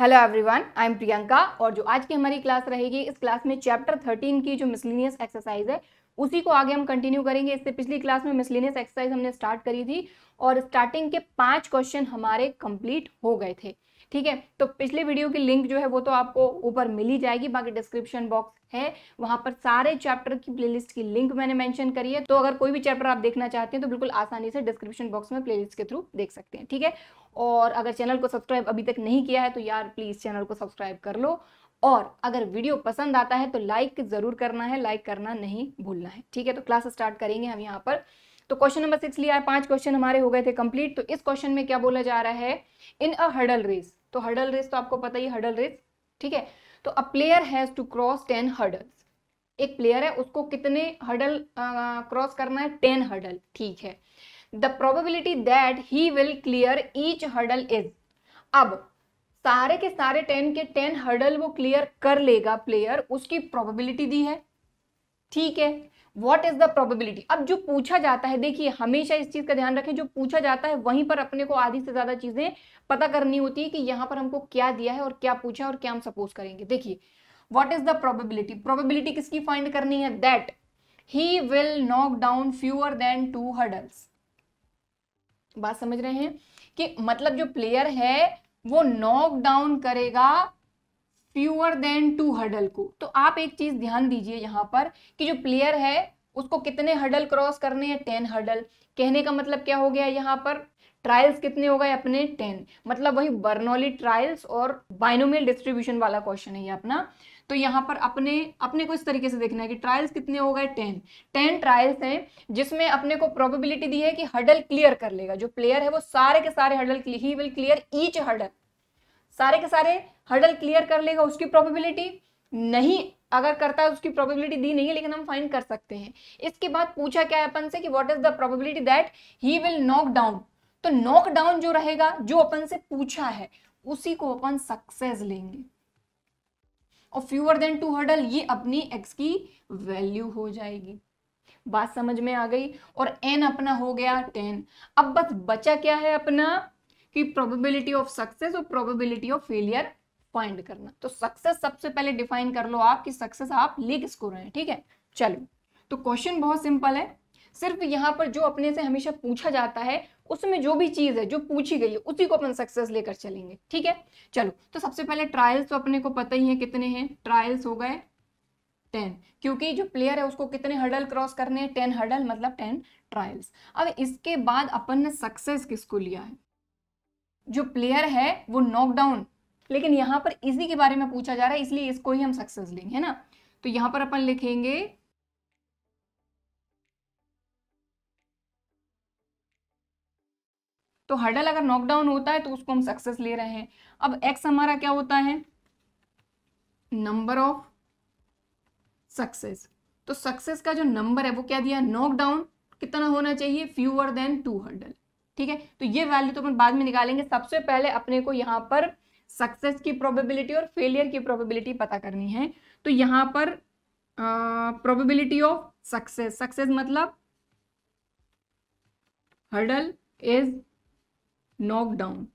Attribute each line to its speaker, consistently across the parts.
Speaker 1: Hello everyone I am Priyanka और जो आज की हमारी क्लास रहेगी इस क्लास में चैप्टर थर्टीन की जो मिसलिनियस एक्सरसाइज है उसी को आगे हम कंटिन्यू करेंगे इससे पिछली क्लास में मिसलिनियस एक्सरसाइज हमने स्टार्ट करी थी और स्टार्टिंग के पांच क्वेश्चन हमारे कंप्लीट हो गए थे ठीक है तो पिछले वीडियो की लिंक जो है वो तो आपको ऊपर मिल ही जाएगी बाकी डिस्क्रिप्शन बॉक्स है वहां पर सारे चैप्टर की प्लेलिस्ट की लिंक मैंने मेंशन करी है तो अगर कोई भी चैप्टर आप देखना चाहते हैं तो बिल्कुल आसानी से डिस्क्रिप्शन बॉक्स में प्लेलिस्ट के थ्रू देख सकते हैं ठीक है और अगर चैनल को सब्सक्राइब अभी तक नहीं किया है तो यार प्लीज़ चैनल को सब्सक्राइब कर लो और अगर वीडियो पसंद आता है तो लाइक ज़रूर करना है लाइक करना नहीं भूलना है ठीक है तो क्लास स्टार्ट करेंगे हम यहाँ पर तो क्वेश्चन नंबर सिक्स लिया है पांच क्वेश्चन हमारे हो गए थे कंप्लीट तो इस क्वेश्चन में क्या बोला जा रहा है इन अ हर्डल रेस तो हर्डल रेस तो आपको पता ही हर्डल रेस ठीक है तो a player has to cross ten hurdle एक प्लेयर है उसको कितने हर्डल क्रॉस करना है टेन हर्डल ठीक है the probability that he will clear each hurdle is अब सारे के सारे टेन के टेन हर्डल वो क्लियर कर लेगा प्लेयर उसकी प्रोबेबिलिटी दी है ठीक है व्हाट इज द प्रोबेबिलिटी अब जो पूछा जाता है देखिए हमेशा इस चीज का ध्यान रखें जो पूछा जाता है वहीं पर अपने को आधी से ज्यादा चीजें पता करनी होती है कि यहां पर हमको क्या दिया है और क्या पूछा है और क्या हम सपोज करेंगे देखिए what is the probability probability किसकी फाइंड करनी है that he will knock down fewer than two hurdles बात समझ रहे हैं कि मतलब जो प्लेयर है वो नॉक डाउन करेगा फ्यूअर देन टू हडल को तो आप एक चीज ध्यान दीजिए यहाँ पर कि जो प्लेयर है उसको कितने हडल क्रॉस करने हैं टेन हडल कहने का मतलब क्या हो गया यहाँ पर ट्रायल्स कितने हो गए अपने टेन मतलब वही बर्नौली ट्रायल्स और बाइनोमियल डिस्ट्रीब्यूशन वाला क्वेश्चन है ये अपना तो यहाँ पर अपने अपने को इस तरीके से देखना है कि ट्रायल्स कितने हो गए टेन टेन ट्रायल्स हैं जिसमें अपने को प्रोबेबिलिटी दी है कि हडल क्लियर कर लेगा जो प्लेयर है वो सारे के सारे hurdle he will clear each hurdle सारे के सारे हर्डल क्लियर कर लेगा उसकी प्रोबेबिलिटी नहीं अगर करता है उसकी प्रोबेबिलिटी दी नहीं है लेकिन हम फाइंड कर सकते हैं इसके बाद पूछा क्या है अपन से कि what is the probability that he will knock down तो नॉक डाउन जो रहेगा जो अपन से पूछा है उसी को अपन सक्सेस लेंगे और फ्यूअर देन टू हर्डल ये अपनी एक्स की वैल्यू हो जाएगी बात समझ में आ गई और एन अपना हो गया टेन अब बस बचा क्या है अपना कि प्रोबेबिलिटी ऑफ सक्सेस और प्रोबेबिलिटी ऑफ फेलियर फाइंड करना तो सक्सेस सबसे पहले डिफाइन कर लो आप कि सक्सेस आप लीग स्कोर है ठीक है चलो तो क्वेश्चन बहुत सिंपल है सिर्फ यहाँ पर जो अपने से हमेशा पूछा जाता है उसमें जो भी चीज़ है जो पूछी गई है उसी को अपन सक्सेस लेकर चलेंगे ठीक है चलो तो सबसे पहले ट्रायल्स तो अपने को पता ही है कितने हैं ट्रायल्स हो गए टेन क्योंकि जो प्लेयर है उसको कितने हर्डल क्रॉस करने हैं टेन हर्डल मतलब टेन ट्रायल्स अब इसके बाद अपन ने सक्सेस किसको लिया है जो प्लेयर है वो नॉकडाउन लेकिन यहां पर इसी के बारे में पूछा जा रहा है इसलिए इसको ही हम सक्सेस लेंगे है ना तो यहां पर अपन लिखेंगे तो हर्डल अगर नॉकडाउन होता है तो उसको हम सक्सेस ले रहे हैं अब एक्स हमारा क्या होता है नंबर ऑफ सक्सेस तो सक्सेस का जो नंबर है वो क्या दिया नॉकडाउन कितना होना चाहिए फ्यूअर देन टू हर्डल ठीक है तो ये वैल्यू तो अपन बाद में निकालेंगे सबसे पहले अपने को यहाँ पर सक्सेस की प्रोबेबिलिटी और फेलियर की प्रोबेबिलिटी पता करनी है तो यहाँ पर प्रोबेबिलिटी ऑफ सक्सेस सक्सेस मतलब हर्डल इज नॉक डाउन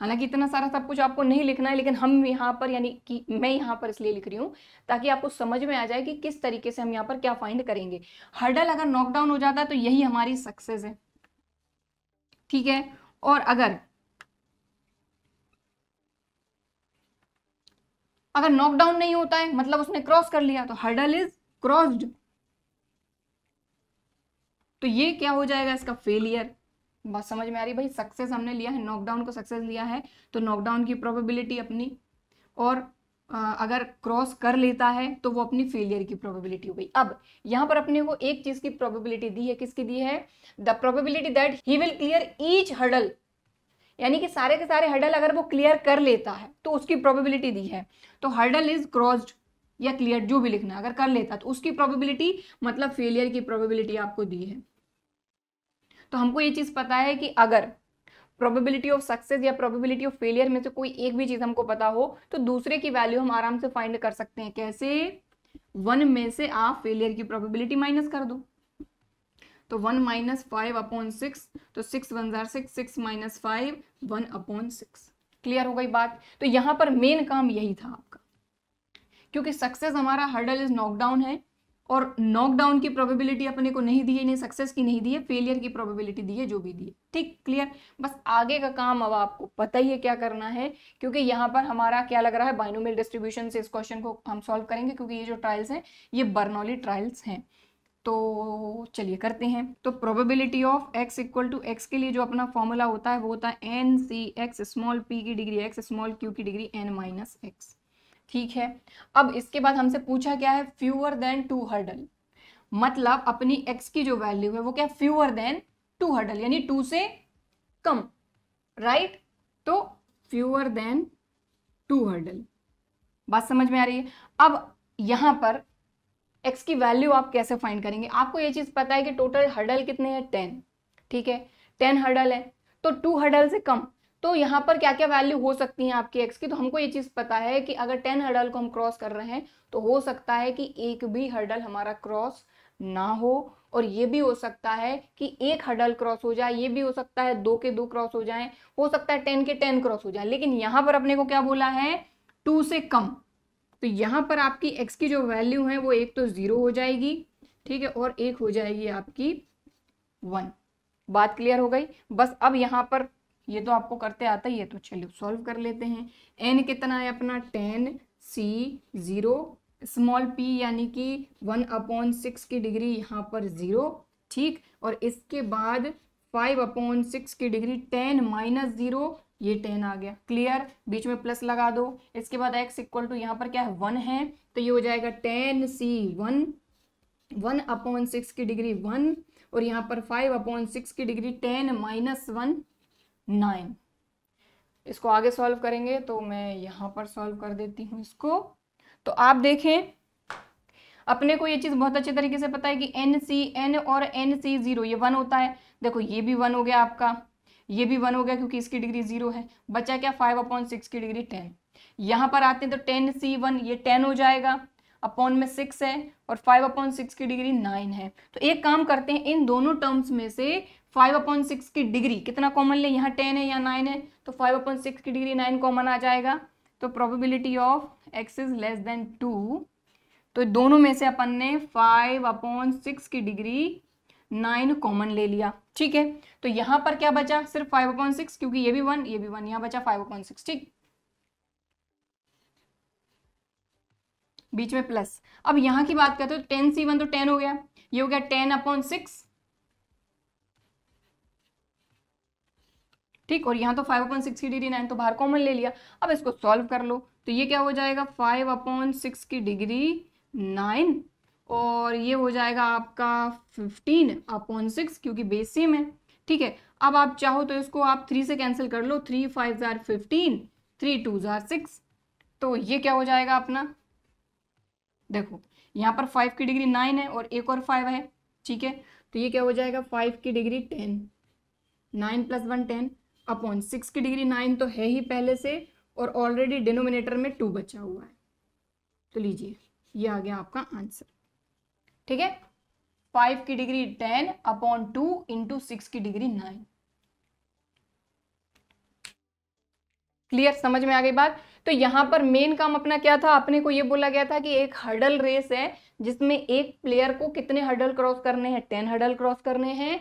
Speaker 1: हालांकि इतना सारा सब कुछ आपको नहीं लिखना है लेकिन हम यहाँ पर यानी कि मैं यहाँ पर इसलिए लिख रही हूँ ताकि आपको समझ में आ जाए कि किस तरीके से हम यहाँ पर क्या फाइंड करेंगे हर्डल अगर नॉकडाउन हो जाता है तो यही हमारी सक्सेस है ठीक है और अगर अगर नॉकडाउन नहीं होता है मतलब उसने क्रॉस कर लिया तो हर्डल इज क्रॉस्ड तो ये क्या हो जाएगा इसका फेलियर बस समझ में आ रही भाई सक्सेस हमने लिया है नॉकडाउन को सक्सेस लिया है तो नॉकडाउन की प्रोबेबिलिटी अपनी और अगर क्रॉस कर लेता है तो वो अपनी फेलियर की प्रोबेबिलिटी हो गई अब यहाँ पर अपने को एक चीज की प्रोबेबिलिटी दी है किसकी दी है the probability that he will clear each hurdle यानी कि सारे के सारे हर्डल अगर वो क्लियर कर लेता है तो उसकी प्रोबेबिलिटी दी है तो हर्डल इज क्रॉस्ड या क्लियर जो भी लिखना है अगर कर लेता तो उसकी प्रोबेबिलिटी मतलब फेलियर की प्रोबेबिलिटी आपको दी है तो हमको ये चीज़ पता है कि अगर प्रोबेबिलिटी ऑफ सक्सेस या प्रोबेबिलिटी ऑफ फेलियर में से कोई एक भी चीज़ हमको पता हो तो दूसरे की वैल्यू हम आराम से फाइंड कर सकते हैं कैसे वन में से आप फेलियर की प्रोबेबिलिटी माइनस कर दो तो one minus five upon six तो सिक्स वन जार six six minus five one upon six clear हो गई बात तो यहाँ पर मेन काम यही था आपका क्योंकि सक्सेस हमारा हर्डल इज नॉकडाउन है और नॉकडाउन की प्रोबेबिलिटी अपने को नहीं दी है सक्सेस की नहीं दी है फेलियर की प्रोबेबिलिटी दी है जो भी दिए ठीक क्लियर बस आगे का काम अब आपको पता ही है क्या करना है क्योंकि यहाँ पर हमारा क्या लग रहा है बाइनोमियल डिस्ट्रीब्यूशन से इस क्वेश्चन को हम सॉल्व करेंगे क्योंकि ये जो ट्रायल्स हैं ये बर्नौली ट्रायल्स हैं तो चलिए करते हैं तो probability of x equal to x के लिए जो अपना फॉर्मूला होता है वो होता है N C x small P की डिग्री एक्स स्मॉल क्यू की डिग्री एन माइनस एक्स ठीक है अब इसके बाद हमसे पूछा क्या है फ्यूअर देन टू हर्डल मतलब अपनी एक्स की जो वैल्यू है वो क्या फ्यूअर देन टू हर्डल यानी टू से कम राइट right? तो फ्यूअर देन टू हर्डल बात समझ में आ रही है अब यहां पर एक्स की वैल्यू आप कैसे फाइंड करेंगे आपको ये चीज़ पता है कि टोटल हर्डल कितने हैं टेन ठीक है टेन हर्डल है तो टू हर्डल से कम तो यहाँ पर क्या क्या वैल्यू हो सकती हैं आपकी एक्स की तो हमको ये चीज़ पता है कि अगर टेन हर्डल को हम क्रॉस कर रहे हैं तो हो सकता है कि एक भी हर्डल हमारा क्रॉस ना हो और ये भी हो सकता है कि एक हर्डल क्रॉस हो जाए ये भी हो सकता है दो के दो क्रॉस हो जाएं हो सकता है टेन के टेन क्रॉस हो जाए लेकिन यहाँ पर अपने को क्या बोला है टू से कम तो यहाँ पर आपकी एक्स की जो वैल्यू है वो एक तो ज़ीरो हो जाएगी ठीक है और एक हो जाएगी आपकी वन बात क्लियर हो गई बस अब यहाँ पर ये तो आपको करते आता ही है तो चलिए सॉल्व कर लेते हैं एन कितना है अपना ten C zero small P यानी कि वन अपॉन सिक्स की डिग्री यहाँ पर ज़ीरो ठीक और इसके बाद फाइव अपॉन सिक्स की डिग्री टेन माइनस ज़ीरो ये टेन आ गया क्लियर बीच में प्लस लगा दो इसके बाद एक्स इक्वल टू यहाँ पर क्या है वन है तो ये हो जाएगा ten C one one upon six की डिग्री वन और यहाँ पर फाइव अपॉन सिक्स की degree ten minus one nine इसको आगे सॉल्व करेंगे तो मैं यहाँ पर सॉल्व कर देती हूँ इसको तो आप देखें अपने को ये चीज़ बहुत अच्छे तरीके से पता है कि एन सी एन और एन सी ज़ीरो ये वन होता है देखो ये भी वन हो गया आपका ये भी वन हो गया क्योंकि इसकी डिग्री जीरो है बचा क्या फाइव अपॉइंट सिक्स की डिग्री टेन यहाँ पर आते हैं तो टेन सी वन ये टेन हो जाएगा अपॉन में सिक्स है और फाइव अपॉन सिक्स की डिग्री नाइन है तो एक काम करते हैं इन दोनों टर्म्स में से फाइव अपॉन सिक्स की डिग्री कितना कॉमन ले यहाँ टेन है या नाइन है तो फाइव अपॉन सिक्स की डिग्री नाइन कॉमन आ जाएगा तो probability of x is less than two तो दोनों में से अपन ने फाइव अपॉन सिक्स की डिग्री नाइन कॉमन ले लिया ठीक है तो यहाँ पर क्या बचा सिर्फ फाइव अपॉन सिक्स क्योंकि ये भी वन ये भी वन यहाँ बचा फाइव अपॉन सिक्स ठीक बीच में प्लस अब यहाँ की बात करते हो टेन सी वन तो टेन तो हो गया ये हो गया टेन अपॉन सिक्स ठीक और यहाँ तो फाइव अपॉन सिक्स की डिग्री नाइन तो बाहर कॉमन ले लिया अब इसको सॉल्व कर लो तो ये क्या हो जाएगा फाइव अपॉन सिक्स की डिग्री नाइन और ये हो जाएगा आपका फिफ्टीन अपॉन सिक्स क्योंकि बेस सेम है ठीक है अब आप चाहो तो इसको आप थ्री से कैंसिल कर लो थ्री फाइव ज़ार फिफ्टीन थ्री टू ज़ार सिक्स तो ये क्या हो जाएगा अपना देखो यहाँ पर फाइव की डिग्री नाइन है और एक और फाइव है ठीक है तो ये क्या हो जाएगा फाइव की degree ten nine plus one ten upon six की डिग्री नाइन तो है ही पहले से और ऑलरेडी डिनोमिनेटर में टू बचा हुआ है तो लीजिए ये आ गया आपका आंसर ठीक है फाइव की degree ten upon two into six की डिग्री नाइन क्लियर समझ में आ गई बात तो यहाँ पर मेन काम अपना क्या था अपने को ये बोला गया था कि एक हर्डल रेस है जिसमें एक प्लेयर को कितने हर्डल क्रॉस करने हैं टेन हर्डल क्रॉस करने हैं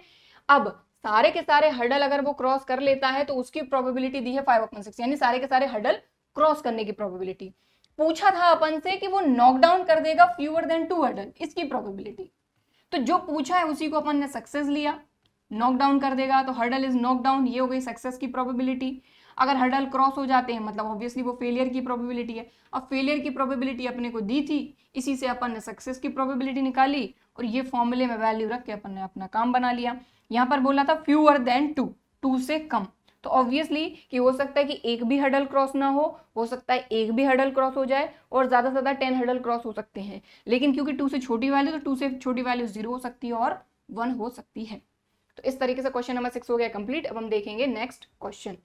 Speaker 1: अब सारे के सारे हर्डल अगर वो क्रॉस कर लेता है तो उसकी प्रोबेबिलिटी दी है फाइव अपन सिक्स यानी सारे के सारे हर्डल क्रॉस करने की प्रोबेबिलिटी पूछा था अपन से कि वो नॉकडाउन कर देगा फ्यूअर देन टू हर्डल इसकी प्रोबेबिलिटी तो जो पूछा है उसी को अपन ने सक्सेस लिया नॉकडाउन कर देगा तो हर्डल इज नॉकडाउन ये हो गई सक्सेस की प्रोबेबिलिटी अगर हर्डल क्रॉस हो जाते हैं मतलब ऑब्वियसली वो फेलियर की प्रोबेबिलिटी है अब फेलियर की प्रोबेबिलिटी अपने को दी थी इसी से अपन ने सक्सेस की प्रोबेबिलिटी निकाली और ये फॉर्मूले में वैल्यू रख के अपन ने अपना काम बना लिया यहाँ पर बोला था फ्यूअर देन टू टू से कम तो ऑब्वियसली कि हो सकता है कि एक भी हर्डल क्रॉस ना हो हो सकता है एक भी हर्डल क्रॉस हो जाए और ज़्यादा से ज़्यादा टेन हर्डल क्रॉस हो सकते हैं लेकिन क्योंकि टू से छोटी वैल्यू तो टू से छोटी वैल्यू जीरो हो सकती है और वन हो सकती है तो इस तरीके से क्वेश्चन नंबर सिक्स हो गया कंप्लीट अब हम देखेंगे नेक्स्ट क्वेश्चन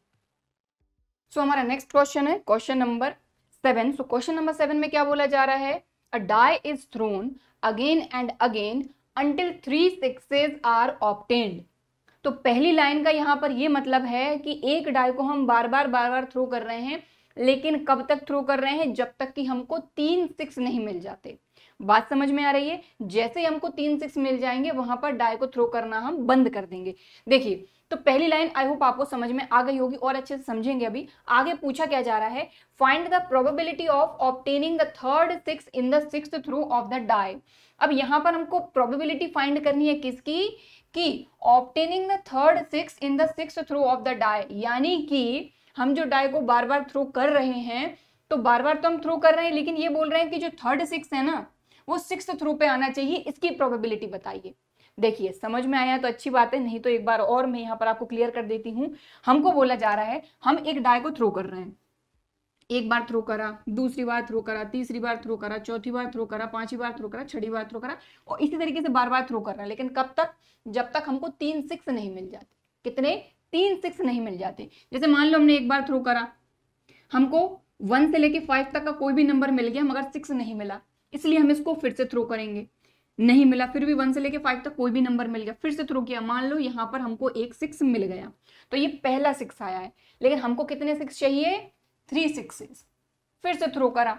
Speaker 1: सो हमारा नेक्स्ट क्वेश्चन है question number seven so question number seven में क्या बोला जा रहा है a die is thrown again and again until three sixes are obtained तो पहली लाइन का यहाँ पर ये मतलब है कि एक डाई को हम बार बार बार बार थ्रो कर रहे हैं लेकिन कब तक थ्रो कर रहे हैं जब तक कि हमको तीन सिक्स नहीं मिल जाते बात समझ में आ रही है जैसे ही हमको तीन सिक्स मिल जाएंगे वहां पर डाई को थ्रो करना हम बंद कर देंगे देखिए तो पहली लाइन आई होप आपको समझ में आ गई होगी और अच्छे से समझेंगे अभी आगे पूछा क्या जा रहा है find the probability of obtaining the third six in the six throw of the die अब यहां पर हमको प्रोबेबिलिटी फाइंड करनी है किसकी कि obtaining the third six in the six throw of the die यानी कि हम जो डाई को बार बार थ्रू कर रहे हैं तो बार बार तो हम थ्रू कर रहे हैं लेकिन ये बोल रहे हैं कि जो थर्ड सिक्स है ना वो सिक्स थ्रू पे आना चाहिए इसकी प्रोबेबिलिटी बताइए देखिए समझ में आया तो अच्छी बात है नहीं तो एक बार और मैं यहाँ पर आपको क्लियर कर देती हूँ हमको बोला जा रहा है हम एक डाय को थ्रो कर रहे हैं एक बार थ्रो करा दूसरी बार थ्रो करा तीसरी बार थ्रो करा चौथी बार थ्रो करा पांचवी बार थ्रो करा छठी बार थ्रो करा और इसी तरीके से बार बार थ्रो कर रहा है लेकिन कब तक जब तक हमको तीन सिक्स नहीं मिल जाते कितने तीन सिक्स नहीं मिल जाते जैसे मान लो हमने एक बार थ्रो करा हमको वन से लेके फाइव तक का कोई भी नंबर मिल गया मगर सिक्स नहीं मिला इसलिए हम इसको फिर से थ्रो करेंगे नहीं मिला फिर भी वन से लेके फाइव तक कोई भी नंबर मिल गया फिर से थ्रो तो किया मान लो यहाँ पर हमको एक सिक्स मिल गया तो ये पहला सिक्स आया है लेकिन हमको कितने सिक्स चाहिए थ्री सिक्स फिर से थ्रो करा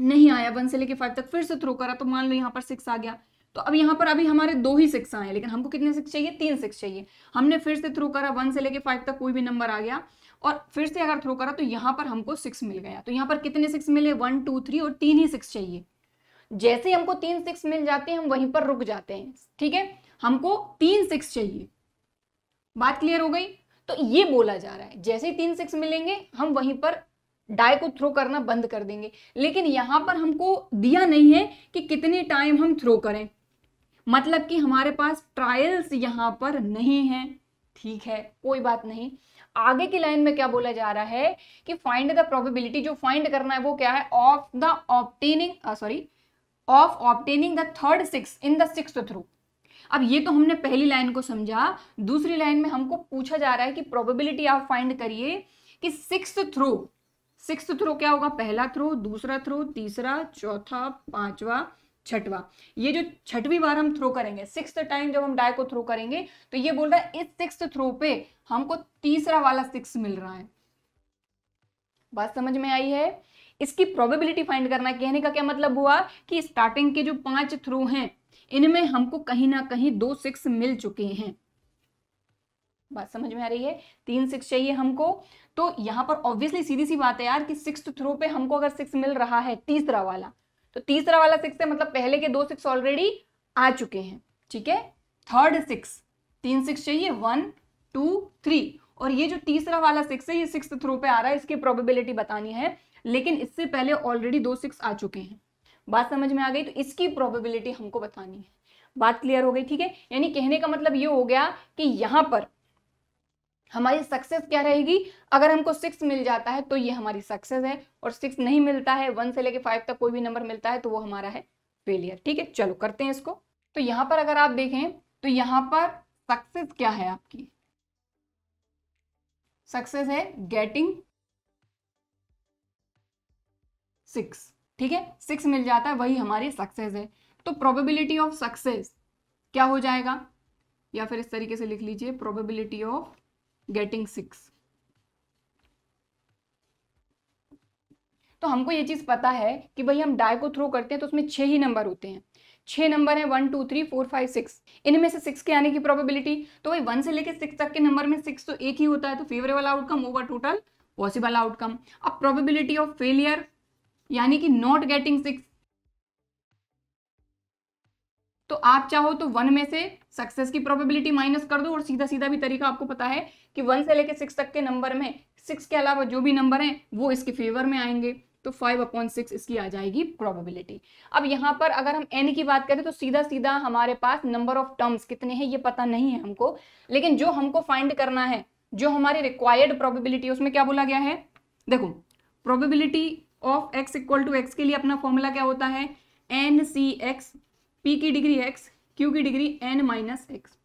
Speaker 1: नहीं आया वन से लेके फाइव तक फिर से थ्रो करा तो मान लो यहाँ पर सिक्स आ गया तो अब यहाँ पर अभी हमारे दो ही सिक्स आए लेकिन हमको कितने सिक्स चाहिए तीन सिक्स चाहिए हमने फिर से थ्रो करा वन से लेके फाइव तक कोई भी नंबर आ गया और फिर से अगर थ्रो करा तो यहाँ पर हमको सिक्स मिल गया तो यहाँ पर कितने सिक्स मिले वन टू थ्री और तीन ही सिक्स चाहिए जैसे हमको तीन सिक्स मिल जाते हैं हम वहीं पर रुक जाते हैं ठीक है हमको तीन सिक्स चाहिए बात क्लियर हो गई तो ये बोला जा रहा है जैसे ही तीन सिक्स मिलेंगे हम वहीं पर डाई को थ्रो करना बंद कर देंगे लेकिन यहां पर हमको दिया नहीं है कि कितने टाइम हम थ्रो करें मतलब कि हमारे पास ट्रायल्स यहां पर नहीं है ठीक है कोई बात नहीं आगे की लाइन में क्या बोला जा रहा है कि फाइंड द प्रोबेबिलिटी जो फाइंड करना है वो क्या है of the obtaining sorry of obtaining the third six in the six throw अब ये तो हमने पहली लाइन को समझा दूसरी लाइन में हमको पूछा जा रहा है कि प्रोबेबिलिटी आप फाइंड करिए कि सिक्स थ्रू सिक्स थ्रू क्या होगा पहला थ्रू दूसरा थ्रू तीसरा चौथा पांचवा छठवा ये जो छठवीं बार हम थ्रो करेंगे सिक्स टाइम जब हम डाई को थ्रो करेंगे तो ये बोल रहा है इस सिक्स थ्रो पे हमको तीसरा वाला सिक्स मिल रहा है बात समझ में आई है इसकी प्रोबेबिलिटी फाइंड करना कहने का क्या मतलब हुआ कि स्टार्टिंग के जो पांच थ्रू हैं इनमें हमको कहीं ना कहीं दो सिक्स मिल चुके हैं बात समझ में आ रही है तीन सिक्स चाहिए हमको तो यहां पर ऑब्वियसली सीधी सी बात है यार कि सिक्स थ्रो पे हमको अगर सिक्स मिल रहा है तीसरा वाला तो तीसरा वाला सिक्स है मतलब पहले के दो सिक्स ऑलरेडी आ चुके हैं ठीक है थर्ड सिक्स तीन सिक्स चाहिए वन टू थ्री और ये जो तीसरा वाला सिक्स है ये सिक्स थ्रो पे आ रहा है इसकी प्रोबेबिलिटी बतानी है लेकिन इससे पहले ऑलरेडी दो सिक्स आ चुके हैं बात समझ में आ गई तो इसकी प्रोबेबिलिटी हमको बतानी है बात क्लियर हो गई ठीक है यानी कहने का मतलब ये हो गया कि यहां पर हमारी सक्सेस क्या रहेगी अगर हमको सिक्स मिल जाता है तो ये हमारी सक्सेस है और सिक्स नहीं मिलता है वन से लेके फाइव तक कोई भी नंबर मिलता है तो वो हमारा है फेलियर ठीक है चलो करते हैं इसको तो यहां पर अगर आप देखें तो यहां पर सक्सेस क्या है आपकी सक्सेस है गेटिंग सिक्स ठीक है सिक्स मिल जाता है वही हमारी सक्सेस है तो प्रोबेबिलिटी ऑफ सक्सेस क्या हो जाएगा या फिर इस तरीके से लिख लीजिए प्रोबेबिलिटी ऑफ गेटिंग सिक्स तो हमको ये चीज़ पता है कि भाई हम डाई को थ्रो करते हैं तो उसमें छह ही नंबर होते हैं छह नंबर हैं one two three four five six इनमें से सिक्स के आने की प्रोबेबिलिटी तो वही वन से लेकर सिक्स तक के नंबर में सिक्स तो एक ही होता है तो favourable outcome over total possible outcome अब प्रोबेबिलिटी ऑफ फेलियर यानी कि नॉट गेटिंग सिक्स तो आप चाहो तो वन में से सक्सेस की प्रोबेबिलिटी माइनस कर दो और सीधा सीधा भी तरीका आपको पता है कि वन से लेकर सिक्स तक के नंबर में सिक्स के अलावा जो भी नंबर है वो इसके फेवर में आएंगे तो फाइव अपॉइंट सिक्स इसकी आ जाएगी प्रोबेबिलिटी अब यहां पर अगर हम एन की बात करें तो सीधा सीधा हमारे पास नंबर ऑफ टर्म्स कितने हैं ये पता नहीं है हमको लेकिन जो हमको फाइंड करना है जो हमारी रिक्वायर्ड प्रोबेबिलिटी उसमें क्या बोला गया है देखो probability of x equal to x के लिए अपना फॉर्मूला क्या होता है एन सी एक्स पी की डिग्री एक्स क्यू की डिग्री एन माइनस एक्स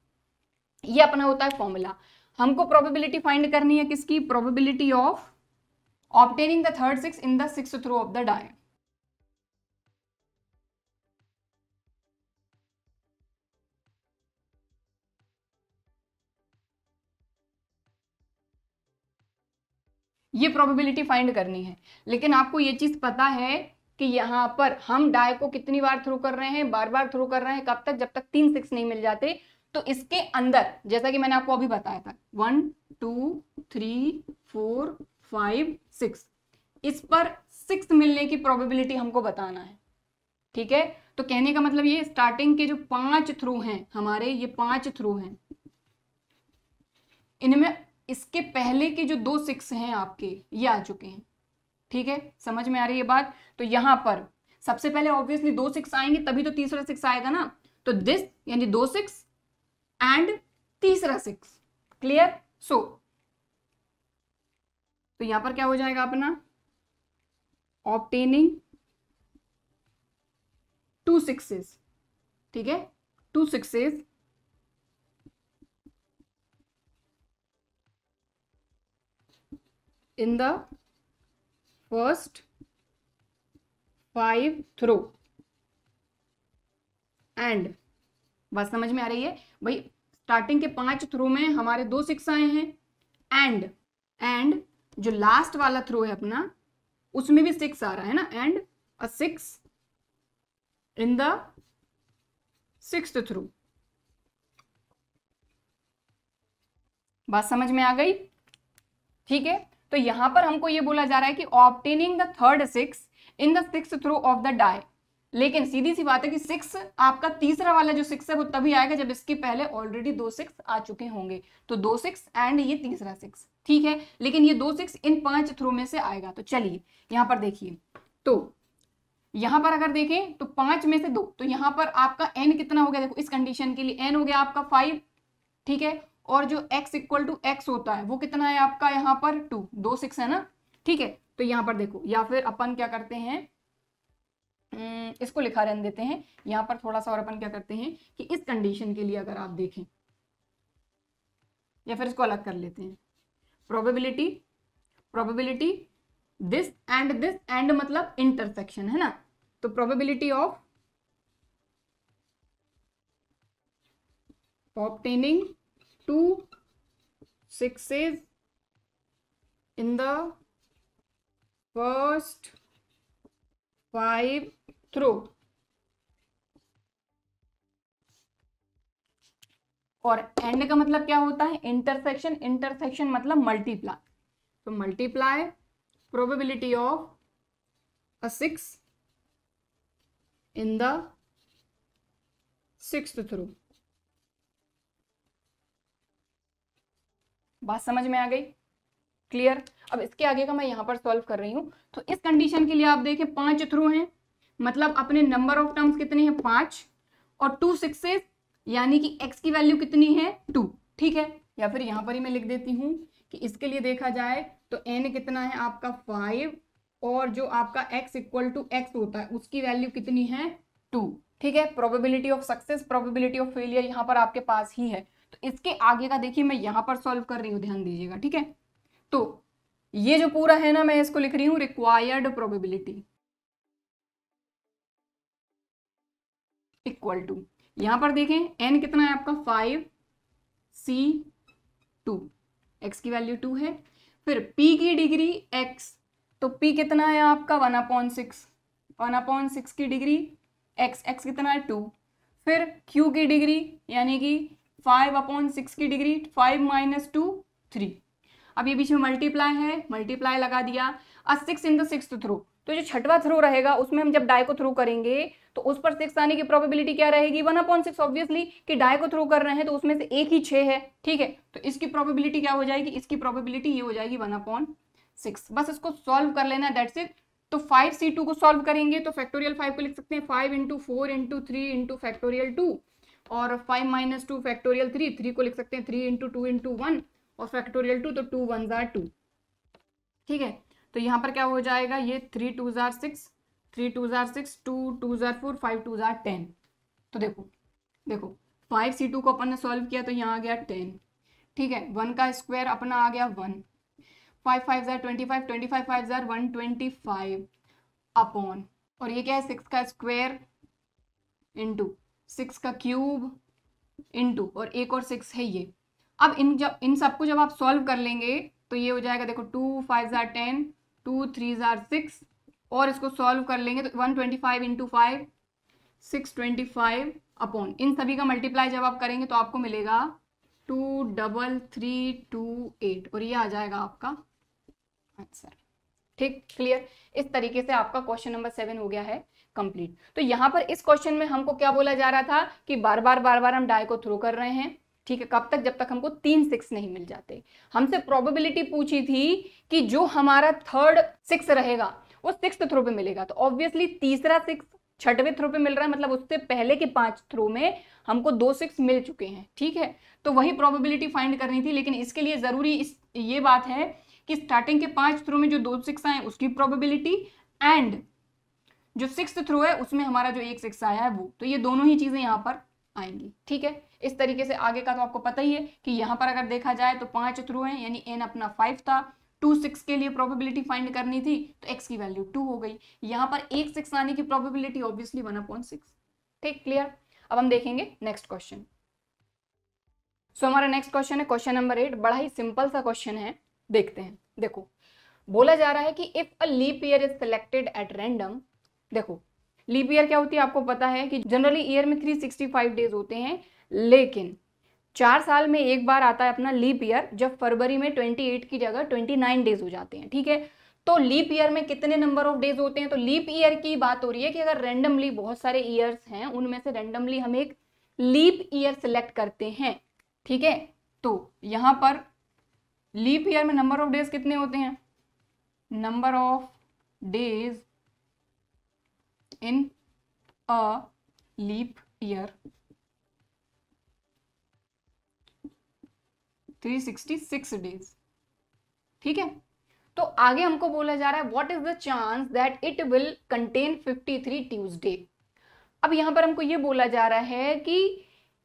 Speaker 1: ये अपना होता है फॉर्मूला हमको प्रोबेबिलिटी फाइंड करनी है किसकी probability of obtaining the third six in the six throw of the die ये प्रोबेबिलिटी फाइंड करनी है लेकिन आपको ये चीज़ पता है कि यहाँ पर हम डाय को कितनी बार थ्रू कर रहे हैं बार बार थ्रू कर रहे हैं कब तक जब तक तीन सिक्स नहीं मिल जाते तो इसके अंदर जैसा कि मैंने आपको अभी बताया था one two three four five six इस पर सिक्स मिलने की प्रोबेबिलिटी हमको बताना है ठीक है तो कहने का मतलब ये स्टार्टिंग के जो पांच थ्रू हैं हमारे ये पांच थ्रू हैं इनमें इसके पहले के जो दो सिक्स हैं आपके ये आ चुके हैं ठीक है समझ में आ रही है बात तो यहां पर सबसे पहले ऑब्वियसली दो सिक्स आएंगे तभी तो तीसरा सिक्स आएगा ना तो दिस यानी दो सिक्स एंड तीसरा सिक्स क्लियर सो तो यहां पर क्या हो जाएगा अपना ऑप्टेनिंग टू सिक्सेस ठीक है two sixes in the first five throw and बात समझ में आ रही है भाई स्टार्टिंग के पांच थ्रो में हमारे दो सिक्स आए हैं एंड एंड जो लास्ट वाला थ्रो है अपना उसमें भी सिक्स आ रहा है ना and a six in the six throw बात समझ में आ गई ठीक है तो यहां पर हमको ये बोला जा रहा है कि obtaining the third six in the six throw of the die लेकिन सीधी सी बात है कि सिक्स आपका तीसरा वाला जो सिक्स है वो तभी आएगा जब इसके पहले ऑलरेडी दो सिक्स आ चुके होंगे तो दो सिक्स एंड ये तीसरा सिक्स ठीक है लेकिन ये दो सिक्स इन पांच थ्रो में से आएगा तो चलिए यहां पर देखिए तो यहां पर अगर देखें तो पांच में से दो तो यहां पर आपका एन कितना हो गया देखो इस कंडीशन के लिए एन हो गया आपका फाइव ठीक है और जो x इक्वल टू एक्स होता है वो कितना है आपका यहाँ पर टू दो सिक्स है ना ठीक है तो यहाँ पर देखो या फिर अपन क्या करते हैं हम्म, इसको लिखा रहने देते हैं यहाँ पर थोड़ा सा और अपन क्या करते हैं कि इस कंडीशन के लिए अगर आप देखें या फिर इसको अलग कर लेते हैं probability probability this and this and मतलब इंटरसेक्शन है ना तो probability of obtaining two six in the first five throw और एंड का मतलब क्या होता है इंटरसेक्शन इंटरसेक्शन मतलब मल्टीप्लाई तो multiply probability of a six in the six throw बात समझ में आ गई क्लियर अब इसके आगे का मैं यहाँ पर सॉल्व कर रही हूँ तो इस कंडीशन के लिए आप देखें पांच थ्रू हैं मतलब अपने नंबर ऑफ टर्म्स कितने हैं पांच और टू सिक्सेस यानी कि एक्स की वैल्यू कितनी है टू ठीक है या फिर यहाँ पर ही मैं लिख देती हूँ कि इसके लिए देखा जाए तो एन कितना है आपका फाइव और जो आपका एक्स इक्वल टू एक्स होता है उसकी वैल्यू कितनी है टू ठीक है probability of success probability of failure यहाँ पर आपके पास ही है तो इसके आगे का देखिए मैं यहां पर सॉल्व कर रही हूं ध्यान दीजिएगा ठीक है तो ये जो पूरा है ना मैं इसको लिख रही हूं रिक्वायर्ड प्रोबेबिलिटी इक्वल टू यहां पर देखें एन कितना है आपका फाइव सी टू एक्स की वैल्यू टू है फिर पी की डिग्री एक्स तो पी कितना है आपका one upon six one upon six की डिग्री एक्स एक्स कितना है टू फिर क्यू की डिग्री यानी कि फाइव अपॉन सिक्स की degree five minus two three अब ये बीच में मल्टीप्लाई है मल्टीप्लाई लगा दिया अब six in the six throw तो जो छठवा थ्रो रहेगा उसमें हम जब डाई को थ्रो करेंगे तो उस पर सिक्स आने की प्रोबेबिलिटी क्या रहेगी वन अपॉन सिक्स ऑब्वियसली कि डाई को थ्रो कर रहे हैं तो उसमें से एक ही छः है ठीक है तो इसकी प्रोबेबिलिटी क्या हो जाएगी इसकी प्रोबेबिलिटी ये हो जाएगी वन अपॉन सिक्स बस इसको सॉल्व कर लेना दैट्स इट तो फाइव सी टू को सॉल्व करेंगे तो फैक्टोरियल फाइव को लिख सकते हैं five into four into three into factorial two और five minus two factorial three three को लिख सकते हैं three into two into one और फैक्टोरियल टू तो टू वन ज़ार टू ठीक है तो यहाँ पर क्या हो जाएगा ये थ्री टू ज़ार सिक्स थ्री टू ज़ार सिक्स टू टू ज़ार फोर फाइव टू ज़ार टेन तो देखो देखो फाइव सी टू को अपन ने सॉल्व किया तो यहाँ आ गया टेन ठीक है वन का स्क्वायर अपना आ गया वन फाइव फाइव ज़ार twenty five twenty five five ज़ार वन ट्वेंटी फाइव अपॉन और ये क्या है सिक्स का स्क्वायर इंटू सिक्स का क्यूब इंटू और एक और सिक्स है ये अब इन जब इन सबको जब आप सॉल्व कर लेंगे तो ये हो जाएगा देखो टू फाइव ज़ार टेन टू थ्री ज़ार सिक्स और इसको सॉल्व कर लेंगे तो one twenty five into five six twenty five upon इन सभी का मल्टीप्लाई जब आप करेंगे तो आपको मिलेगा two double three two eight और ये आ जाएगा आपका आंसर ठीक क्लियर इस तरीके से आपका क्वेश्चन नंबर सेवन हो गया है कंप्लीट तो यहां पर इस क्वेश्चन में हमको क्या बोला जा रहा था कि बार बार बार बार हम डाय को थ्रो कर रहे हैं ठीक है कब तक जब तक हमको तीन सिक्स नहीं मिल जाते हमसे प्रोबेबिलिटी पूछी थी कि जो हमारा थर्ड सिक्स रहेगा वो सिक्स थ्रो पे मिलेगा तो ऑब्वियसली तीसरा सिक्स छठवें थ्रो पे मिल रहा है मतलब उससे पहले के पांच थ्रो में हमको दो सिक्स मिल चुके हैं ठीक है तो वही प्रोबेबिलिटी फाइंड करनी थी लेकिन इसके लिए ज़रूरी इस ये बात है कि स्टार्टिंग के पांच थ्रो में जो दो सिक्स आए उसकी प्रोबेबिलिटी एंड जो सिक्स थ्रो है उसमें हमारा जो एक सिक्स आया है वो तो ये दोनों ही चीज़ें यहाँ पर आएंगी ठीक है इस तरीके से आगे का तो आपको पता ही है कि यहाँ पर अगर देखा जाए तो पांच थ्रो है यानी एन अपना फाइव था टू सिक्स के लिए प्रोबेबिलिटी फाइंड करनी थी तो एक्स की वैल्यू टू हो गई यहाँ पर एक सिक्स आने की probability obviously one upon six ठीक क्लियर अब हम देखेंगे नेक्स्ट क्वेश्चन सो हमारा नेक्स्ट क्वेश्चन है क्वेश्चन नंबर एट बड़ा ही सिंपल सा क्वेश्चन है देखते हैं देखो बोला जा रहा है कि if a leap year is selected at random देखो लीप ईयर क्या होती है आपको पता है कि जनरली ईयर में 365 डेज होते हैं लेकिन चार साल में एक बार आता है अपना लीप ईयर जब फरवरी में 28 की जगह 29 डेज हो जाते हैं ठीक है तो लीप ईयर में कितने नंबर ऑफ डेज होते हैं तो लीप ईयर की बात हो रही है कि अगर रेंडमली बहुत सारे ईयर्स हैं उनमें से रेंडमली हम एक लीप ईयर सेलेक्ट करते हैं ठीक है तो यहां पर लीप ईयर में नंबर ऑफ डेज कितने होते हैं number of days in a leap year 366 days ठीक है तो आगे हमको बोला जा रहा है what is the chance that it will contain 53 Tuesday अब यहां पर हमको ये बोला जा रहा है कि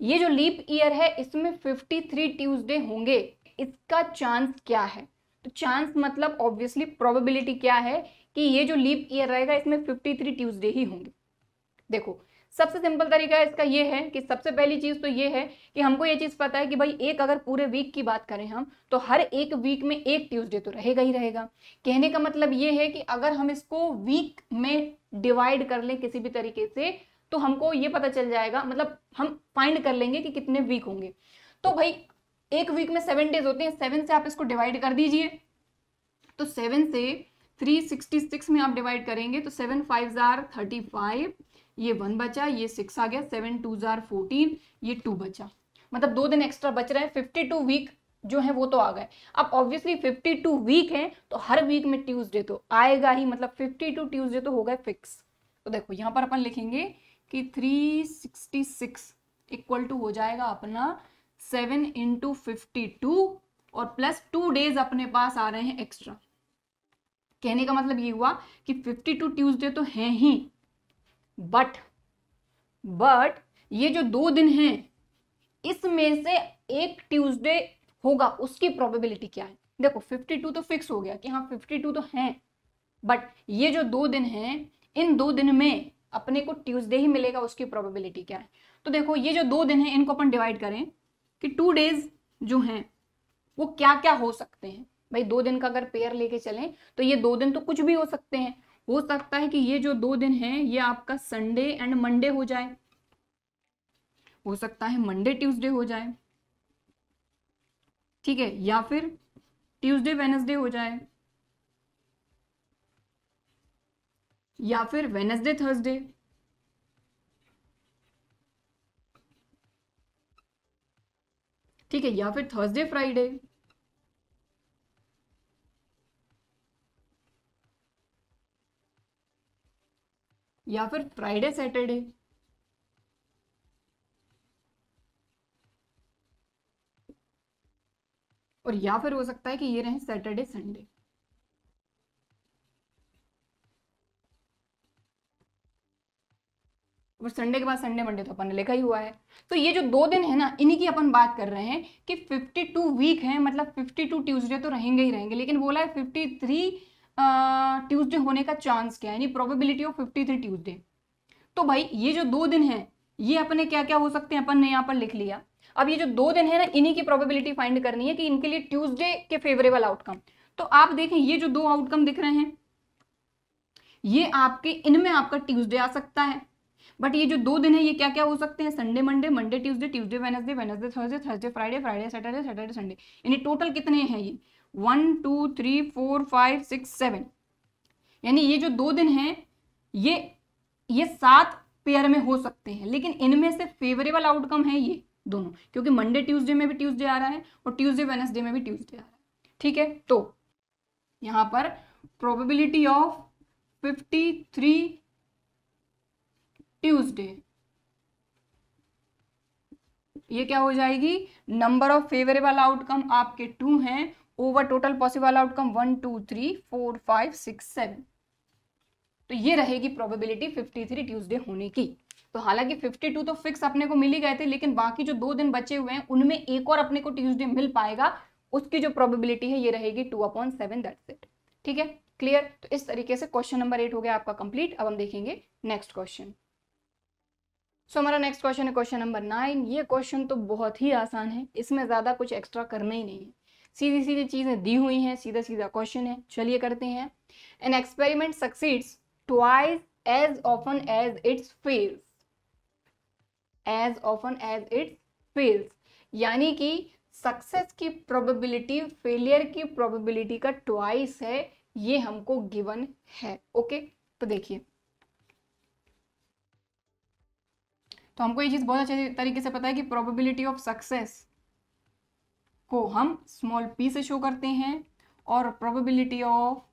Speaker 1: ये जो लीप ईयर है इसमें 53 ट्यूजडे होंगे इसका चांस क्या है तो चांस मतलब ऑब्वियसली प्रोबेबिलिटी क्या है कि ये जो लीप ईयर रहेगा इसमें फिफ्टी थ्री ट्यूजडे ही होंगे देखो सबसे सिंपल तरीका इसका ये है कि सबसे पहली चीज़ तो ये है कि हमको ये चीज़ पता है कि भाई एक अगर पूरे वीक की बात करें हम तो हर एक वीक में एक ट्यूसडे तो रहेगा ही रहेगा कहने का मतलब ये है कि अगर हम इसको वीक में डिवाइड कर लें किसी भी तरीके से तो हमको ये पता चल जाएगा मतलब हम फाइंड कर लेंगे कि कितने वीक होंगे तो भाई एक वीक में सेवन डेज होते हैं सेवन से आप इसको डिवाइड कर दीजिए तो सेवन से थ्री सिक्सटी सिक्स में आप डिवाइड करेंगे तो सेवन फाइव ज़ार थर्टी फाइव ये वन बचा ये सिक्स आ गया सेवन टू ज़ार फोर्टीन ये टू बचा मतलब दो दिन एक्स्ट्रा बच रहे हैं फिफ्टी टू वीक जो है वो तो आ गए अब ऑब्वियसली फिफ्टी टू वीक है तो हर वीक में ट्यूजडे तो आएगा ही मतलब फिफ्टी टू ट्यूजडे तो हो गए फिक्स तो देखो यहाँ पर अपन लिखेंगे कि three sixty six equal to हो जाएगा अपना सेवन इंटू फिफ्टी टू और प्लस टू डेज अपने पास आ रहे हैं एक्स्ट्रा कहने का मतलब ये हुआ कि फिफ्टी टू ट्यूजडे तो हैं ही बट बट ये जो दो दिन हैं इसमें से एक ट्यूजडे होगा उसकी प्रोबेबिलिटी क्या है देखो 52 तो फिक्स हो गया कि हाँ 52 तो हैं बट ये जो दो दिन हैं इन दो दिन में अपने को ट्यूसडे ही मिलेगा उसकी प्रोबेबिलिटी क्या है तो देखो ये जो दो दिन हैं इनको अपन डिवाइड करें कि टू डेज जो हैं वो क्या क्या हो सकते हैं भाई दो दिन का अगर पेयर लेके चलें तो ये दो दिन तो कुछ भी हो सकते हैं हो सकता है कि ये जो दो दिन है ये आपका संडे एंड मंडे हो जाए हो सकता है मंडे ट्यूसडे हो जाए ठीक है या फिर ट्यूसडे वेनसडे हो जाए या फिर वेनसडे थर्सडे ठीक है या फिर थर्सडे फ्राइडे या फिर फ्राइडे सैटरडे और या फिर हो सकता है कि ये रहे सैटरडे संडे और संडे के बाद संडे मंडे तो अपन ने लिखा ही हुआ है तो ये जो दो दिन है ना इन्हीं की अपन बात कर रहे हैं कि 52 वीक है मतलब 52 ट्यूसडे तो रहेंगे ही रहेंगे लेकिन बोला है 53 ट्यूसडे होने का चांस क्या है यानी probability of fifty three Tuesday तो भाई ये जो दो दिन है ये अपने क्या क्या हो सकते हैं अपन ने यहाँ पर लिख लिया अब ये जो दो दिन है ना इन्हीं की प्रोबेबिलिटी फाइंड करनी है कि इनके लिए ट्यूजडे के फेवरेबल आउटकम तो आप देखें ये जो दो आउटकम दिख रहे हैं ये आपके इनमें आपका ट्यूजडे आ सकता है बट ये जो दो दिन है ये क्या क्या हो सकते हैं Sunday Monday Monday Tuesday Tuesday Wednesday Wednesday Thursday Thursday Friday Friday Saturday Saturday Sunday यानी टोटल कितने हैं ये one two three four five six seven यानी ये जो दो दिन हैं ये ये सात पेयर में हो सकते हैं लेकिन इनमें से फेवरेबल आउटकम है ये दोनों क्योंकि मंडे ट्यूसडे में भी ट्यूसडे आ रहा है और ट्यूसडे वेनसडे में भी ट्यूसडे आ रहा है ठीक है तो यहां पर probability of fifty three Tuesday ये क्या हो जाएगी नंबर ऑफ फेवरेबल आउटकम आपके टू हैं over total possible outcome one two three four five six seven तो ये रहेगी प्रोबेबिलिटी फिफ्टी थ्री ट्यूजडे होने की तो हालांकि फिफ्टी टू तो फिक्स अपने को मिल ही गए थे लेकिन बाकी जो दो दिन बचे हुए हैं उनमें एक और अपने को ट्यूजडे मिल पाएगा उसकी जो प्रोबेबिलिटी है ये रहेगी two upon seven that's it ठीक है क्लियर तो इस तरीके से क्वेश्चन नंबर एट हो गया आपका कंप्लीट अब हम देखेंगे नेक्स्ट क्वेश्चन सो हमारा नेक्स्ट क्वेश्चन है क्वेश्चन नंबर नाइन ये क्वेश्चन तो बहुत ही आसान है इसमें ज़्यादा कुछ एक्स्ट्रा करना ही नहीं है सीधी सीधी चीज़ें दी हुई हैं सीधा सीधा क्वेश्चन है चलिए करते हैं an experiment succeeds twice as often as it's fails as often as it's fails यानी कि सक्सेस की प्रोबेबिलिटी फेलियर की प्रोबेबिलिटी का ट्वाइस है ये हमको गिवन है ओके तो देखिए तो हमको ये चीज़ बहुत अच्छे तरीके से पता है कि प्रोबेबिलिटी ऑफ सक्सेस को हम स्मॉल पी से शो करते हैं और प्रोबेबिलिटी ऑफ